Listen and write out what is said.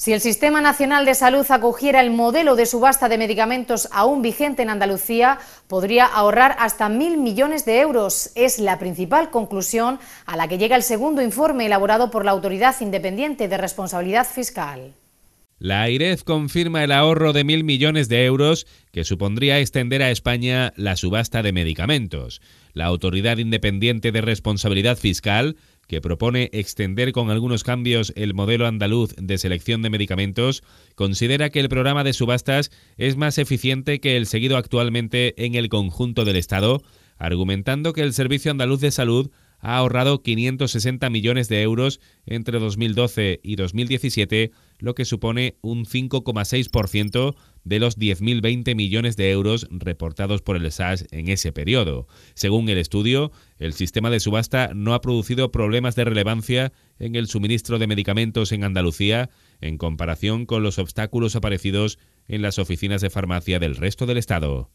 Si el Sistema Nacional de Salud acogiera el modelo de subasta de medicamentos aún vigente en Andalucía, podría ahorrar hasta mil millones de euros. Es la principal conclusión a la que llega el segundo informe elaborado por la Autoridad Independiente de Responsabilidad Fiscal. La AIREF confirma el ahorro de mil millones de euros que supondría extender a España la subasta de medicamentos. La Autoridad Independiente de Responsabilidad Fiscal que propone extender con algunos cambios el modelo andaluz de selección de medicamentos, considera que el programa de subastas es más eficiente que el seguido actualmente en el conjunto del Estado, argumentando que el Servicio Andaluz de Salud ha ahorrado 560 millones de euros entre 2012 y 2017, lo que supone un 5,6% de los 10.020 millones de euros reportados por el SAS en ese periodo. Según el estudio, el sistema de subasta no ha producido problemas de relevancia en el suministro de medicamentos en Andalucía en comparación con los obstáculos aparecidos en las oficinas de farmacia del resto del Estado.